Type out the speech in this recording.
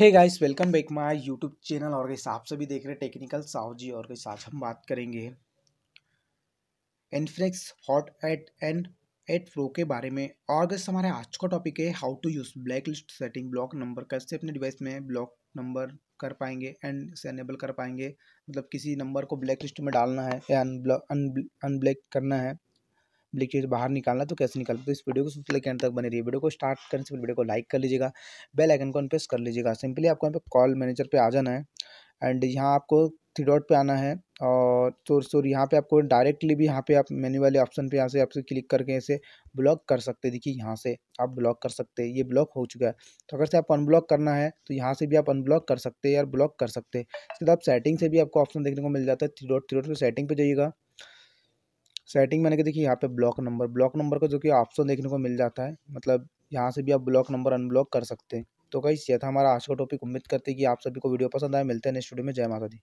hey guys welcome back my YouTube channel और guys आप सभी देख रहे हैं टेक्निकल साहु जी और गाइस आज हम बात करेंगे Infinix hot eight and eight pro के बारे में और गाइस हमारे आज का टॉपिक है how to use black list setting block number कैसे अपने डिवाइस में ब्लॉक नंबर कर पाएंगे एंड से अनेबल कर पाएंगे मतलब किसी नंबर को ब्लैक लिस्ट में डालना है या अनब्लॉक अनब्लैक करना है लिक्विड बाहर निकालना तो कैसे निकालते तो इस वीडियो को सबसे लेकर तक बने रही वीडियो को स्टार्ट करने से वीडियो को लाइक कर लीजिएगा बेल आइकन को प्रेस कर लीजिएगा सिंपली आपको यहाँ पे कॉल मैनेजर पे आ जाना है एंड यहाँ आपको थ्री डॉट पे आना है और तो सो यहाँ पे आपको डायरेक्टली भी यहाँ पे आप मेन्यू वाले ऑप्शन पे यहाँ से आपसे क्लिक करके इसे ब्लॉक कर सकते हैं देखिए यहाँ से आप ब्लॉक कर सकते हैं ये ब्लॉक हो चुका है तो अगर से आपको अनब्लॉक करना है तो यहाँ से भी आप अनब्लॉक कर सकते हैं या ब्लॉक कर सकते हैं इसके बाद आप सेटिंग से भी आपको ऑप्शन देखने को मिल जाता है three dot three dot setting पर जाइएगा सेटिंग मैंने देखी देखिए यहाँ पे ब्लॉक नंबर ब्लॉक नंबर का जो कि ऑप्शन देखने को मिल जाता है मतलब यहाँ से भी आप ब्लॉक नंबर अनब्लॉक कर सकते हैं तो कहीं यह था हमारा आज का टॉपिक उम्मीद करते हैं कि आप सभी को वीडियो पसंद आए मिलते हैं नेक्स्ट वीडियो में जय माता दी